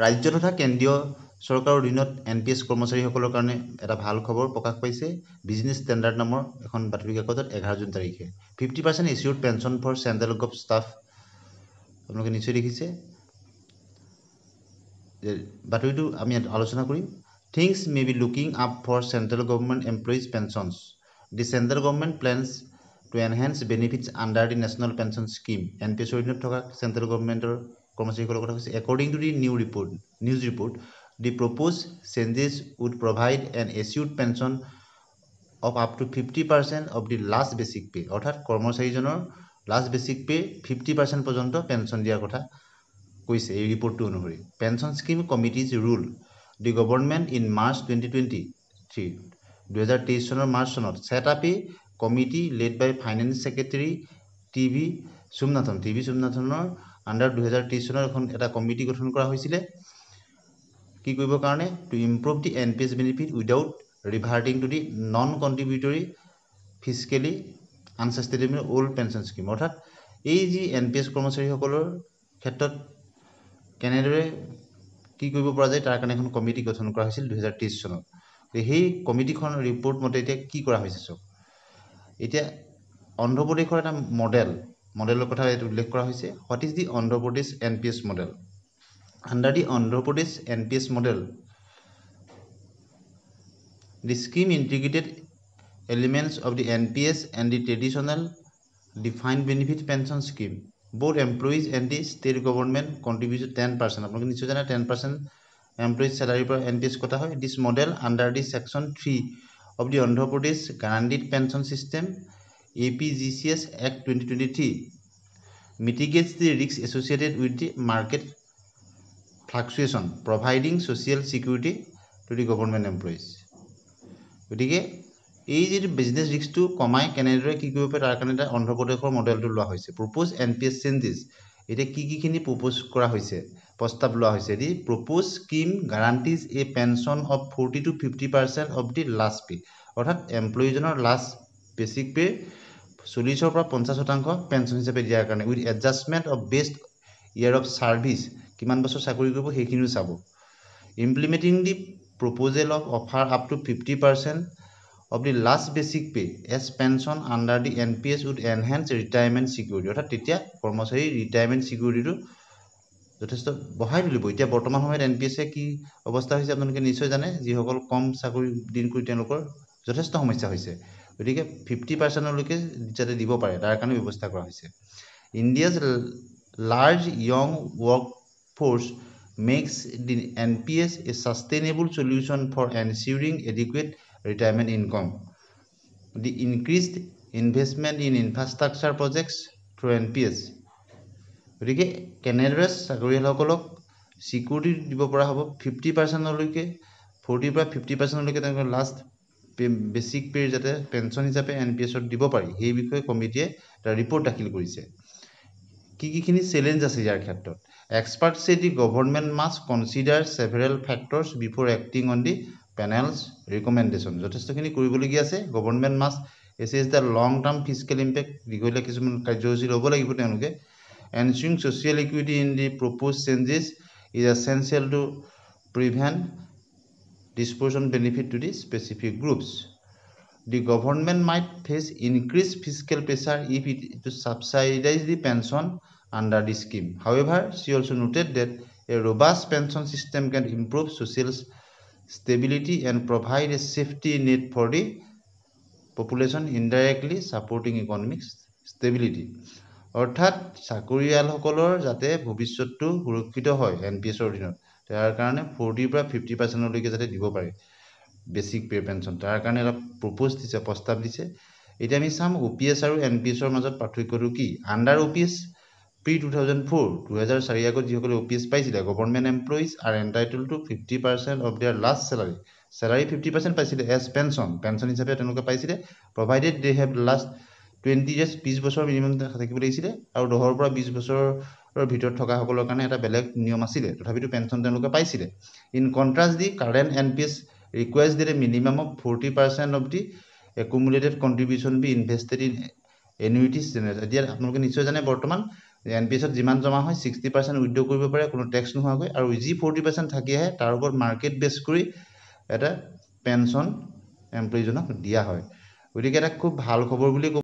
ৰাজ্য তথা কেন্দ্ৰীয় চৰকাৰৰ অধীনত এন পি এছ কৰ্মচাৰীসকলৰ কাৰণে এটা ভাল খবৰ প্ৰকাশ পাইছে বিজনেছ ষ্টেণ্ডাৰ্ড নামৰ এখন বাতৰি কাকতত এঘাৰ জুন তাৰিখে fifty percent issued pension for central group staff আপোনালোকে নিশ্চয় দেখিছে বাতৰিটো আমি আলোচনা কৰিম things may be looking up for central government employees pensions the central government plans to enhance benefits under the national pension scheme N P এছৰ অধীনত থকা চেণ্ট্ৰেল গভৰ্ণমেণ্টৰ কৰ্মচাৰীসকলৰ কথা কৈছে according to the new report news report the propose changes would provide an assured pension of up to fifty percent of the last basic pay' অৰ্থাৎ কৰ্মচাৰীজনৰ last basic pay' fifty percent পৰ্যন্ত pension দিয়াৰ কথা কৈছে এই ৰিপৰ্টটো অনুসৰি pension scheme committees rule the government in March twenty twenty three দুহেজাৰ তেইছ চনৰ মাৰ্চ চনত set up a committee led by finance secretary T V Somanathan T V সোমনাথনৰ আণ্ডাৰ দুহেজাৰ তেইছ চনৰ এখন এটা কমিটি গঠন কৰা হৈছিলে কি কৰিবৰ কাৰণে to improve the N P S benefit without reverting to the non contributory physically unsustainable old pension scheme অৰ্থাৎ এই যি এন পি এছ কৰ্মচাৰীসকলৰ ক্ষেত্ৰত কেনেদৰে কি কৰিব পৰা যায় তাৰ কাৰণে এখন কমিটি গঠন কৰা হৈছিল দুহেজাৰ তেইছ চনত সেই কমিটিখন ৰিপৰ্ট মতে এতিয়া কি কৰা হৈছে চাওক এতিয়া অন্ধ্ৰপ্ৰদেশৰ এটা মডেল মডেলৰ কথা ইয়াত উল্লেখ কৰা হৈছে what is the Andhra Pradesh N P S model under the Andhra Pradesh N P S model the scheme integrated elements of the N P S and the traditional defined benefit pension scheme বহুত employees and the state government contribution ten percent আপোনালোকে নিশ্চয় জানে ten percent employees চেলাৰীৰ পৰা N P S কটা হয় this model under the section three of the Andhra Pradesh guaranteed pension system A P G C S act twenty twenty three mitigates the risks associated with the market fluctuation providing social security to the government employees গতিকে এই যিটো business ৰিক্সটো কমাই কেনেদৰে কি কৰিব পাৰে তাৰ কাৰণে এটা অন্ধ্ৰপ্ৰদেশৰ মডেলটো লোৱা হৈছে propose N P S changes এতিয়া কি কিখিনি প্ৰপ'জ কৰা হৈছে প্ৰস্তাৱ লোৱা হৈছে the propose scheme guarantees a pension of forty two fifty percent of the last pay অৰ্থাৎ এমপ্লয়িজনৰ লাষ্ট বেচিক পে' চল্লিছৰ পৰা পঞ্চাছ শতাংশ পেঞ্চন হিচাপে দিয়াৰ কাৰণে with adjustment of best year of service কিমান বছৰ চাকৰি কৰিব সেইখিনিও চাব implementing the proposal of offer up to fifty percent of the last basic pay' as pension under the N P S with enhance retirement security অৰ্থাৎ তেতিয়া কৰ্মচাৰী retirement ছিকিউৰিটিটো যথেষ্ট বঢ়াই তুলিব এতিয়া বৰ্তমান সময়ত এন পি এছে কি অৱস্থা হৈছে আপোনালোকে নিশ্চয় জানে যিসকল কম চাকৰি দিন কৰি তেওঁলোকৰ যথেষ্ট সমস্যা হৈছে গতিকে ফিফটি পাৰ্চেণ্টলৈকে যাতে দিব পাৰে তাৰ কাৰণে ব্যৱস্থা কৰা হৈছে India's large young work force makes the N P S a sustainable solution for ensuring adequate retirement income the increased investment in infrastructure projects through N P S গতিকে কেনেদৰে চাকৰিয়ালসকলক চিকিউৰিটি দিব পৰা হ'ব ফিফটি পাৰ্চেণ্টলৈকে ফৰ্টিৰ পৰা ফিফটি পাৰ্চেণ্টলৈকে তেওঁলোকে last basic পে'ৰ যাতে pension হিচাপে এন পি এছত দিব পাৰি সেই বিষয়ে কমিটিয়ে এটা ৰিপৰ্ট দাখিল কৰিছে কি কিখিনি চেলেঞ্জ আছে ইয়াৰ ক্ষেত্ৰত expert says the government must consider several factors before acting on the panel's recommendation যথেষ্টখিনি কৰিবলগীয়া আছে government must assess the long term physical impact দীঘলীয়া কিছুমান কাৰ্যসূচী ল'ব লাগিব তেওঁলোকে ensuring social equity in the propose changes is essential to prevent disproportionate benefit to the specific groups. The government might face increased fiscal pressure if it to subsidize the pension under the scheme. However, she also noted that a robust pension system can improve social stability and provide a safety net for the population indirectly supporting economic stability. অৰ্থাৎ চাকৰিয়ালসকলৰ যাতে ভৱিষ্যতটো সুৰক্ষিত হয় N P এছৰ অধীনত তাৰ কাৰণে ফৰ্টিৰ পৰা ফিফটি পাৰ্চেণ্টলৈকে যাতে দিব পাৰে বেচিক পে' পেঞ্চন তাৰ কাৰণে অলপ প্ৰপ'জ দিছে প্ৰস্তাৱ দিছে এতিয়া আমি চাম অ' পি এছ আৰু এন পি এছৰ মাজত পাৰ্থক্যটো কি under O' P S pre two thousand four দুহেজাৰ চাৰি আগত যিসকলে অ' পি এছ পাইছিলে গভৰ্ণমেণ্ট এমপ্লয়িজ আৰু entitled to fifty percent of their last salary salary fifty percent পাইছিলে এজ পেঞ্চন পেঞ্চন হিচাপে তেওঁলোকে পাইছিলে provided they have last twenty years বিছ বছৰ মিনিমাম থাকিব লাগিছিলে আৰু দহৰ পৰা বিছ বছৰ আৰু ভিতৰত সকলৰ কাৰণে এটা বেলেগ নিয়ম আছিলে তথাপিতো পেঞ্চন তেওঁলোকে পাইছিলে in contrast the current N P S request দিলে minimum of forty percent of the accumulated contribution be invested in annuities generate এতিয়া আপোনালোকে নিশ্চয় জানে বৰ্তমান এন পি এছত যিমান জমা হয় ছিক্সটি পাৰ্চেণ্ট উইড্ৰ কৰিব পাৰে কোনো টেক্স নোহোৱাকৈ আৰু যি ফৰ্টি পাৰ্চেণ্ট থাকি আহে তাৰ ওপৰত মাৰ্কেট বেছ কৰি এটা পেঞ্চন এমপ্লয়ীজনক দিয়া হয় গতিকে এটা খুব ভাল খবৰ বুলি ক'ব